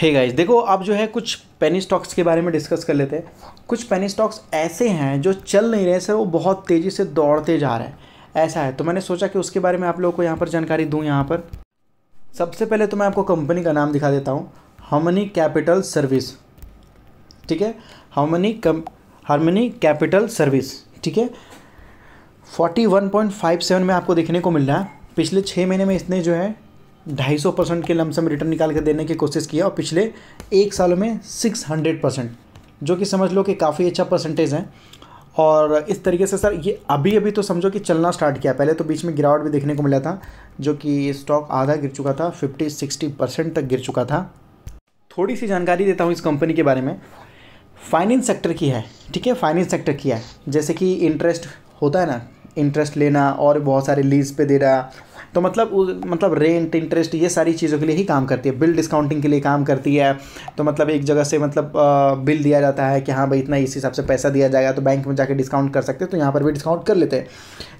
हे hey guys देखो अब जो है कुछ पेनी स्टॉक्स के बारे में डिस्कस कर लेते हैं कुछ पेनी स्टॉक्स ऐसे हैं जो चल नहीं रहे सर वो बहुत तेज़ी से दौड़ते जा रहे हैं ऐसा है तो मैंने सोचा कि उसके बारे में आप लोगों को यहाँ पर जानकारी दूँ यहाँ पर सबसे पहले तो मैं आपको कंपनी का नाम दिखा देता हूँ हमनी कैपिटल सर्विस ठीक है हमनी कम हारमनी कैपिटल सर्विस ठीक है फोर्टी में आपको देखने को मिल रहा है पिछले छः महीने में इसने जो है ढाई सौ परसेंट के लमसम रिटर्न निकाल कर देने की कोशिश किया और पिछले एक सालों में सिक्स हंड्रेड परसेंट जो कि समझ लो कि काफ़ी अच्छा परसेंटेज है और इस तरीके से सर ये अभी अभी तो समझो कि चलना स्टार्ट किया पहले तो बीच में गिरावट भी देखने को मिला था जो कि स्टॉक आधा गिर चुका था फिफ्टी सिक्सटी परसेंट तक गिर चुका था थोड़ी सी जानकारी देता हूँ इस कंपनी के बारे में फाइनेंस सेक्टर की है ठीक है फाइनेंस सेक्टर की है जैसे कि इंटरेस्ट होता है ना इंटरेस्ट लेना और बहुत सारे लीज पे देना तो मतलब मतलब रेंट इंटरेस्ट ये सारी चीज़ों के लिए ही काम करती है बिल डिस्काउंटिंग के लिए काम करती है तो मतलब एक जगह से मतलब बिल दिया जाता है कि हाँ भाई इतना इस हिसाब से पैसा दिया जाएगा तो बैंक में जाके डिस्काउंट कर सकते हैं तो यहाँ पर भी डिस्काउंट कर लेते हैं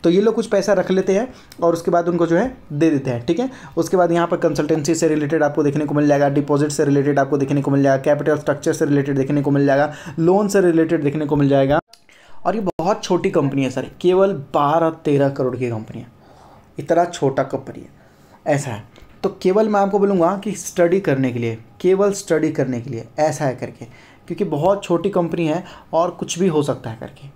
तो ये लोग कुछ पैसा रख लेते हैं और उसके बाद उनको जो है दे देते हैं ठीक है उसके बाद यहाँ पर कंसल्टेंसी से रिलेटेड आपको देखने को मिल जाएगा डिपॉजिट से रिलेटेड आपको देखने को मिल जाएगा कैपिटल स्ट्रक्चर से रिलेटेड देखने को मिल जाएगा लोन से रिलेटेड देखने को मिल जाएगा और ये बहुत छोटी कंपनी है सर केवल बारह तेरह करोड़ की कंपनी है इतना छोटा कप भरिए ऐसा है तो केवल मैं आपको बोलूँगा कि स्टडी करने के लिए केवल स्टडी करने के लिए ऐसा है करके क्योंकि बहुत छोटी कंपनी है और कुछ भी हो सकता है करके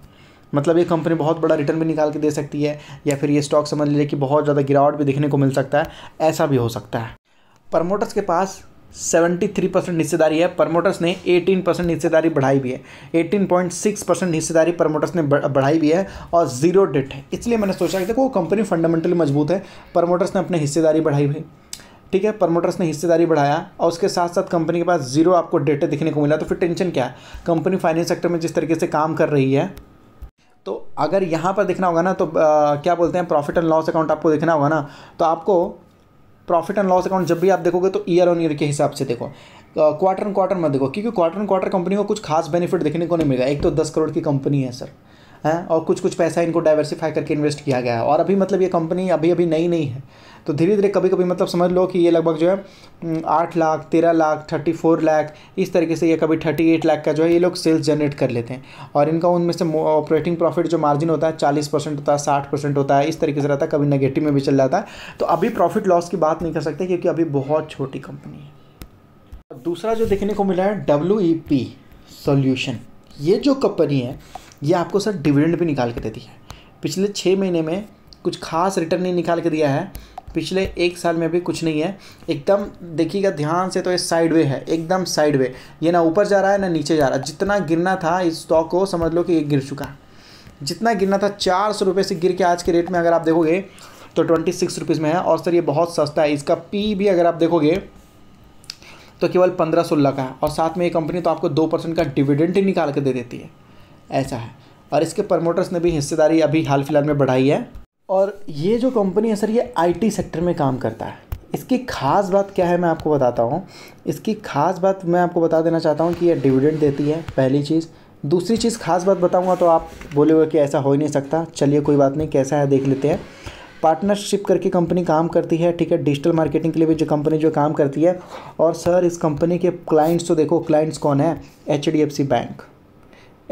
मतलब ये कंपनी बहुत बड़ा रिटर्न भी निकाल के दे सकती है या फिर ये स्टॉक समझ लीजिए कि बहुत ज़्यादा गिरावट भी देखने को मिल सकता है ऐसा भी हो सकता है प्रमोटर्स के पास 73 परसेंट हिस्सेदारी है प्रमोटर्स ने 18 परसेंट हिस्सेदारी बढ़ाई भी है 18.6 परसेंट हिस्सेदारी प्रमोटर्स ने बढ़ाई भी है और जीरो डेट है इसलिए मैंने सोचा कि देखो कंपनी फंडामेंटली मजबूत है प्रमोटर्स ने अपने हिस्सेदारी बढ़ाई भी ठीक है प्रमोटर्स ने हिस्सेदारी बढ़ाया और उसके साथ साथ कंपनी के पास जीरो आपको डेट दिखने को मिला तो फिर टेंशन क्या है कंपनी फाइनेंस सेक्टर में जिस तरीके से काम कर रही है तो अगर यहाँ पर देखना होगा ना तो आ, क्या बोलते हैं प्रॉफिट एंड लॉस अकाउंट आपको देखना होगा ना तो आपको प्रॉफिट एंड लॉस अकाउंट जब भी आप देखोगे तो ईयर ऑन ईयर के हिसाब से देखो क्वार्टर एंड क्वार्टर मत देखो क्योंकि क्वार्टर एंड क्वार्टर कंपनी को कुछ खास बेनिफिट देखने को नहीं मिलेगा एक तो दस करोड़ की कंपनी है सर हैं और कुछ कुछ पैसा इनको डाइवर्सिफाई करके इन्वेस्ट किया गया है और अभी मतलब ये कंपनी अभी अभी नई नई है तो धीरे धीरे कभी कभी मतलब समझ लो कि ये लगभग जो है आठ लाख तेरह लाख थर्टी फोर लाख इस तरीके से ये कभी थर्टी एट लाख का जो है ये लोग सेल्स जनरेट कर लेते हैं और इनका उनमें से ऑपरेटिंग प्रॉफिट जो मार्जिन होता है चालीस परसेंट होता है साठ परसेंट होता है इस तरीके से रहता है कभी नेगेटिव में भी चल जाता है तो अभी प्रॉफिट लॉस की बात नहीं कर सकते क्योंकि अभी बहुत छोटी कंपनी है दूसरा जो देखने को मिला है डब्ल्यू ई पी सोल्यूशन ये जो कंपनी है ये आपको सर डिविडेंड भी निकाल के देती है पिछले छः महीने में कुछ खास रिटर्न नहीं निकाल के दिया है पिछले एक साल में भी कुछ नहीं है एकदम देखिएगा ध्यान से तो ये साइड वे है एकदम साइड वे ये ना ऊपर जा रहा है ना नीचे जा रहा है जितना गिरना था इस स्टॉक को समझ लो कि ये गिर चुका है जितना गिरना था चार सौ रुपये से गिर के आज के रेट में अगर आप देखोगे तो ट्वेंटी सिक्स रुपीज़ में है और सर ये बहुत सस्ता है इसका पी भी अगर आप देखोगे तो केवल पंद्रह सोलह का है और साथ में ये कंपनी तो आपको दो परसेंट का डिविडेंड ही निकाल के दे देती है ऐसा है और इसके प्रमोटर्स ने भी हिस्सेदारी अभी हाल फिलहाल में बढ़ाई है और ये जो कंपनी है सर ये आईटी सेक्टर में काम करता है इसकी खास बात क्या है मैं आपको बताता हूँ इसकी खास बात मैं आपको बता देना चाहता हूँ कि ये डिविडेंड देती है पहली चीज़ दूसरी चीज़ खास बात बताऊँगा तो आप बोले कि ऐसा हो ही नहीं सकता चलिए कोई बात नहीं कैसा है देख लेते हैं पार्टनरशिप करके कंपनी काम करती है ठीक है डिजिटल मार्केटिंग के लिए भी जो कंपनी जो काम करती है और सर इस कंपनी के क्लाइंट्स तो देखो क्लाइंट्स कौन है H bank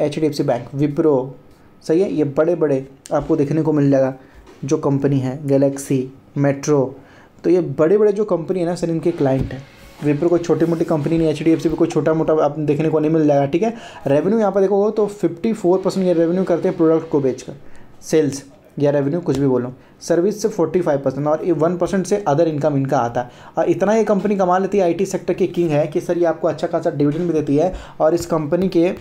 H D F C bank Wipro सही है ये बड़े बड़े आपको देखने को मिल जाएगा जो कंपनी है गैलेक्सी मेट्रो तो ये बड़े बड़े जो कंपनी है ना सर इनके क्लाइंट हैं विप्रो कोई छोटी मोटी कंपनी नहीं एच डी एफ सी भी कोई छोटा मोटा आप देखने को नहीं मिल जाएगा ठीक है रेवेन्यू यहाँ पर देखोगे तो फिफ्टी फोर परसेंट ये रेवेन्यू करते हैं प्रोडक्ट को बेचकर सेल्स या रेवेन्यू कुछ भी बोलो सर्विस से फोर्टी फाइव परसेंट और ये वन परसेंट से अदर इनकम इनका आता है और इतना ये कंपनी कमा लेती है टी सेक्टर की किंग है कि सर ये आपको अच्छा खासा डिविडेंड भी देती है और इस कंपनी के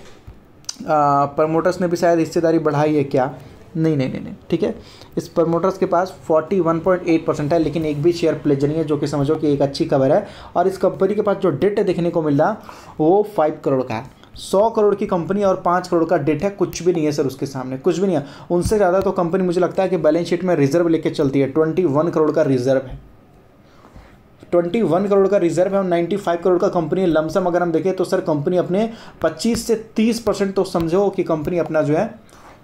प्रमोटर्स ने भी शायद हिस्सेदारी बढ़ाई है क्या नहीं नहीं नहीं नहीं ठीक है इस प्रमोटर्स के पास 41.8 परसेंट है लेकिन एक भी शेयर प्लेज नहीं है जो कि समझो कि एक अच्छी खबर है और इस कंपनी के पास जो डेट देखने को मिल रहा वो फाइव करोड़ का है सौ करोड़ की कंपनी और पाँच करोड़ का डेट है कुछ भी नहीं है सर उसके सामने कुछ भी नहीं है उनसे ज़्यादा तो कंपनी मुझे लगता है कि बैलेंस शीट में रिजर्व लेके चलती है ट्वेंटी वन करोड़ का रिजर्व है ट्वेंटी वन करोड़ का रिजर्व है और नाइन्टी फाइव करोड़ का कंपनी है लमसम अगर हम देखें तो सर कंपनी अपने पच्चीस से तीस परसेंट तो समझो कि कंपनी अपना जो है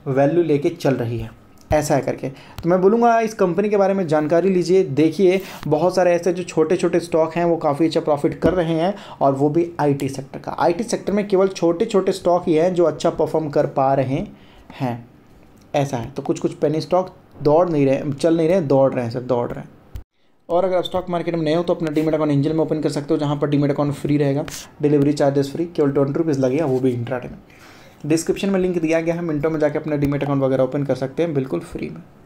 वैल्यू लेके चल रही है ऐसा है करके तो मैं बोलूँगा इस कंपनी के बारे में जानकारी लीजिए देखिए बहुत सारे ऐसे जो छोटे छोटे स्टॉक हैं वो काफ़ी अच्छा प्रॉफिट कर रहे हैं और वो भी आईटी सेक्टर का आईटी सेक्टर में केवल छोटे छोटे स्टॉक ही हैं जो अच्छा परफॉर्म कर पा रहे हैं ऐसा है तो कुछ कुछ पेनी स्टॉक दौड़ नहीं रहे चल नहीं रहे दौड़ रहे हैं सर दौड़ रहे हैं और अगर आप स्टॉक मार्केट में नए हो तो अपना डीमेट अकाउंट एंजल में ओपन कर सकते हो जहाँ पर डीमेट अकाउंट फ्री रहेगा डिलीवरी चार्जेस फ्री केवल ट्वेंटी रुपीज़ लगेगा वो भी इंट्राडे में डिस्क्रिप्शन में लिंक दिया गया है मिनटों में जाकर अपना डीमेट अकाउंट वगैरह ओपन कर सकते हैं बिल्कुल फ्री में